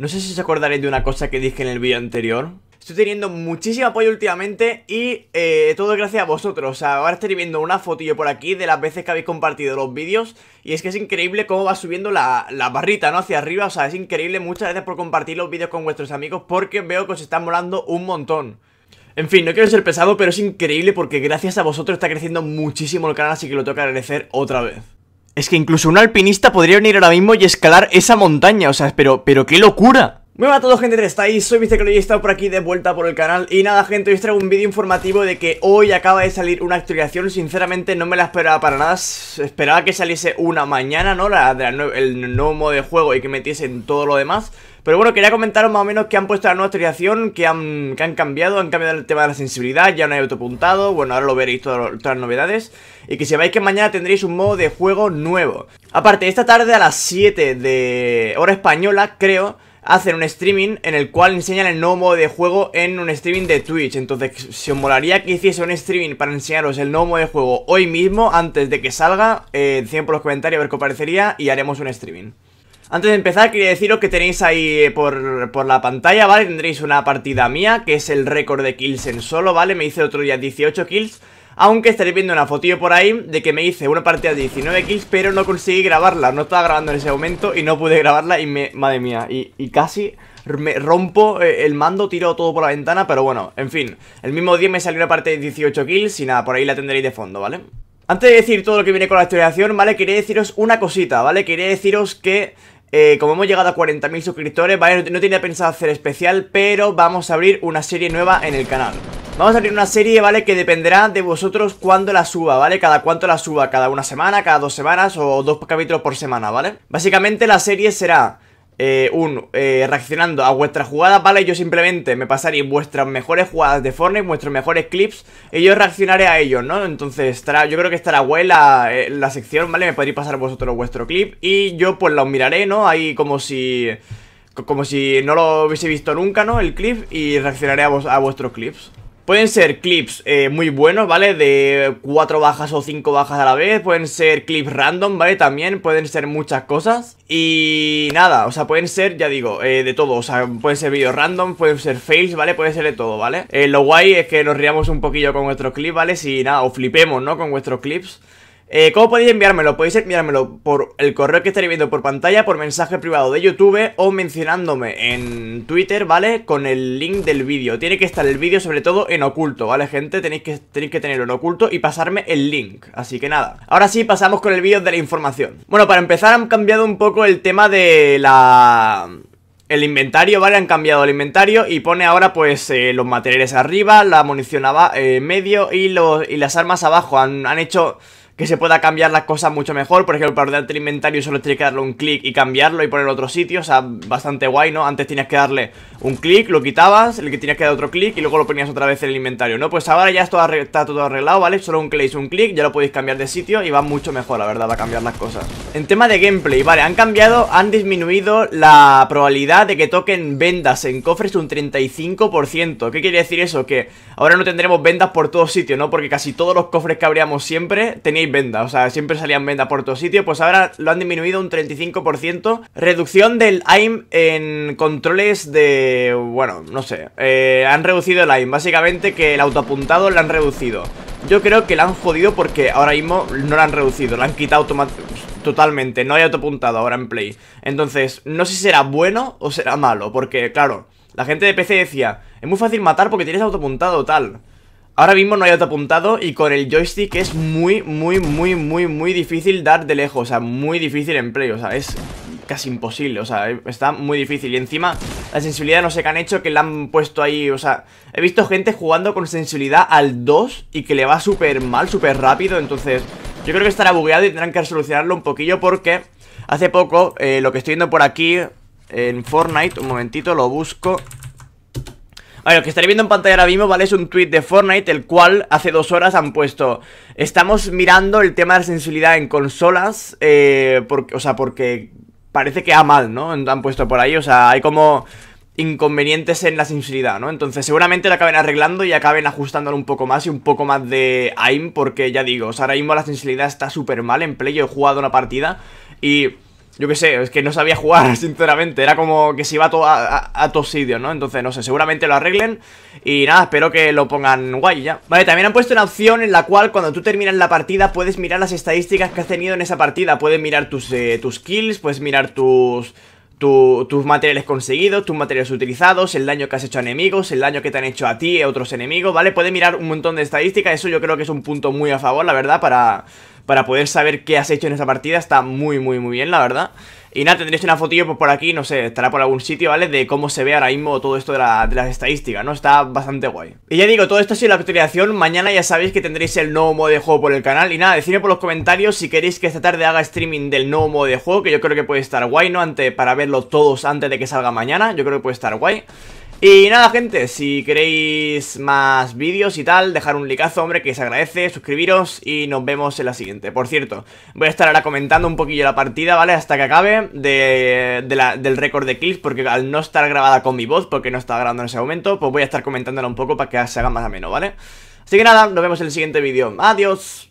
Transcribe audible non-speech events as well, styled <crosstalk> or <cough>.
No sé si os acordaréis de una cosa que dije en el vídeo anterior. Estoy teniendo muchísimo apoyo últimamente y eh, todo gracias a vosotros. O sea, ahora estaré viendo una fotillo por aquí de las veces que habéis compartido los vídeos. Y es que es increíble cómo va subiendo la, la, barrita, ¿no? Hacia arriba. O sea, es increíble. Muchas gracias por compartir los vídeos con vuestros amigos porque veo que os están molando un montón. En fin, no quiero ser pesado, pero es increíble porque gracias a vosotros está creciendo muchísimo el canal, así que lo tengo que agradecer otra vez. Es que incluso un alpinista podría venir ahora mismo y escalar esa montaña, o sea, pero, pero qué locura. Muy buenas a todos gente, estáis? Soy Mr. y estado por aquí de vuelta por el canal Y nada gente, hoy os traigo un vídeo informativo de que hoy acaba de salir una actualización Sinceramente no me la esperaba para nada Esperaba que saliese una mañana, ¿no? La, el nuevo modo de juego y que metiesen todo lo demás pero bueno, quería comentaros más o menos que han puesto la nueva actualización, que han, que han cambiado, han cambiado el tema de la sensibilidad, ya no hay autopuntado, bueno, ahora lo veréis todas las novedades, y que sepáis que mañana tendréis un modo de juego nuevo. Aparte, esta tarde a las 7 de hora española, creo, hacen un streaming en el cual enseñan el nuevo modo de juego en un streaming de Twitch. Entonces, si os molaría que hiciese un streaming para enseñaros el nuevo modo de juego hoy mismo, antes de que salga, eh, por los comentarios a ver qué parecería y haremos un streaming. Antes de empezar, quería deciros que tenéis ahí eh, por, por, la pantalla, ¿vale? Tendréis una partida mía, que es el récord de kills en solo, ¿vale? Me hice otro día 18 kills. Aunque estaréis viendo una fotillo por ahí de que me hice una partida de 19 kills, pero no conseguí grabarla. No estaba grabando en ese momento y no pude grabarla y me... Madre mía, y, casi me rompo eh, el mando, tiro todo por la ventana, pero bueno, en fin. El mismo día me salió una parte de 18 kills y nada, por ahí la tendréis de fondo, ¿vale? Antes de decir todo lo que viene con la actualización, ¿vale? Quería deciros una cosita, ¿vale? Quería deciros que eh, como hemos llegado a 40.000 suscriptores, vale, no, no, tenía pensado hacer especial, pero vamos a abrir una serie nueva en el canal. Vamos a abrir una serie, ¿vale? Que dependerá de vosotros cuándo la suba, ¿vale? Cada cuánto la suba, cada una semana, cada dos semanas o dos capítulos por semana, ¿vale? Básicamente la serie será eh, un eh, reaccionando a vuestras jugadas, ¿vale? Yo simplemente me pasaré vuestras mejores jugadas de Fortnite, vuestros mejores clips, y yo reaccionaré a ellos, ¿no? Entonces, estará, yo creo que estará guay la, eh, la sección, ¿vale? Me podréis pasar vosotros vuestro clip, y yo pues lo miraré, ¿no? Ahí como si... Como si no lo hubiese visto nunca, ¿no? El clip, y reaccionaré a, a vuestros clips. Pueden ser clips eh, muy buenos, ¿vale? De cuatro bajas o cinco bajas a la vez. Pueden ser clips random, ¿vale? También pueden ser muchas cosas. Y nada, o sea, pueden ser, ya digo, eh, de todo. O sea, pueden ser videos random, pueden ser fails, ¿vale? pueden ser de todo, ¿vale? Eh, lo guay es que nos riamos un poquillo con vuestros clips, ¿vale? Si nada, o flipemos, ¿no? Con vuestros clips. Eh, ¿Cómo podéis enviármelo? Podéis enviármelo por el correo que estaréis viendo por pantalla, por mensaje privado de YouTube o mencionándome en Twitter, ¿vale? Con el link del vídeo. Tiene que estar el vídeo sobre todo en oculto, ¿vale, gente? Tenéis que, tenéis que tenerlo en oculto y pasarme el link. Así que nada. Ahora sí, pasamos con el vídeo de la información. Bueno, para empezar han cambiado un poco el tema de la... El inventario, ¿vale? Han cambiado el inventario y pone ahora pues eh, los materiales arriba, la munición en eh, medio y, los, las armas abajo. Han, han hecho que se pueda cambiar las cosas mucho mejor. Por ejemplo, para ordenarte el inventario solo tienes que darle un clic y cambiarlo y poner otro sitio. O sea, bastante guay, ¿no? Antes tenías que darle un clic, lo quitabas, el que tenías que dar otro clic y luego lo ponías otra vez en el inventario, ¿no? Pues ahora ya está, todo arreglado, ¿vale? Solo un clic, un clic, ya lo podéis cambiar de sitio y va mucho mejor, la verdad, va a cambiar las cosas. En tema de gameplay, vale, han cambiado, han disminuido la probabilidad de que toquen vendas en cofres un 35%. ¿Qué quiere decir eso? Que ahora no tendremos vendas por todos sitio, ¿no? Porque casi todos los cofres que abríamos siempre tenéis venda, o sea, siempre salían venda por todo sitio, pues ahora lo han disminuido un 35%. Reducción del AIM en controles de... bueno, no sé, eh, han reducido el AIM, básicamente que el autoapuntado lo han reducido. Yo creo que lo han jodido porque ahora mismo no lo han reducido, la han quitado totalmente, no hay autoapuntado ahora en Play. Entonces, no sé si será bueno o será malo, porque claro, la gente de PC decía, es muy fácil matar porque tienes autopuntado, tal. Ahora mismo no hay otro apuntado y con el joystick es muy, muy, muy, muy, muy difícil dar de lejos. O sea, muy difícil en play, o sea, es casi imposible, o sea, está muy difícil. Y encima, la sensibilidad no sé qué han hecho, que la han puesto ahí, o sea, he visto gente jugando con sensibilidad al 2 y que le va súper mal, súper rápido, entonces yo creo que estará bugueado y tendrán que solucionarlo un poquillo porque hace poco, eh, lo que estoy viendo por aquí en Fortnite, un momentito, lo busco ver, lo que estaréis viendo en pantalla ahora mismo, ¿vale? Es un tweet de Fortnite, el cual hace dos horas han puesto Estamos mirando el tema de la sensibilidad en consolas, eh, o sea, porque parece que ha mal, ¿no? Han puesto por ahí, o sea, hay como inconvenientes en la sensibilidad, ¿no? Entonces seguramente lo acaben arreglando y acaben ajustándolo un poco más y un poco más de aim, porque ya digo, o sea, ahora mismo la sensibilidad está súper mal en play, yo he jugado una partida y yo qué sé, es que no sabía jugar, <laughs> sinceramente. Era como que se iba a, a, todos sitios, ¿no? Entonces, no sé, seguramente lo arreglen. Y nada, espero que lo pongan guay ya. Vale, también han puesto una opción en la cual cuando tú terminas la partida puedes mirar las estadísticas que has tenido en esa partida. Puedes mirar tus, eh, tus kills, puedes mirar tus... tus materiales conseguidos, tus materiales utilizados, el daño que has hecho a enemigos, el daño que te han hecho a ti y a otros enemigos, ¿vale? Puedes mirar un montón de estadísticas, eso yo creo que es un punto muy a favor, la verdad, para, para poder saber qué has hecho en esta partida está muy, muy, muy bien, la verdad. Y nada, tendréis una fotillo pues, por aquí, no sé, estará por algún sitio, ¿vale? De cómo se ve ahora mismo todo esto de, la, las estadísticas, ¿no? Está bastante guay. Y ya digo, todo esto ha sido la actualización. Mañana ya sabéis que tendréis el nuevo modo de juego por el canal. Y nada, decidme por los comentarios si queréis que esta tarde haga streaming del nuevo modo de juego, que yo creo que puede estar guay, ¿no? antes para verlo todos antes de que salga mañana. Yo creo que puede estar guay. Y nada gente, si queréis más vídeos y tal, dejar un likeazo, hombre, que se agradece, suscribiros y nos vemos en la siguiente. Por cierto, voy a estar ahora comentando un poquillo la partida, ¿vale? Hasta que acabe del récord de kills, porque al no estar grabada con mi voz, porque no estaba grabando en ese momento, pues voy a estar comentándola un poco para que se haga más ameno, ¿vale? Así que nada, nos vemos en el siguiente vídeo. ¡Adiós!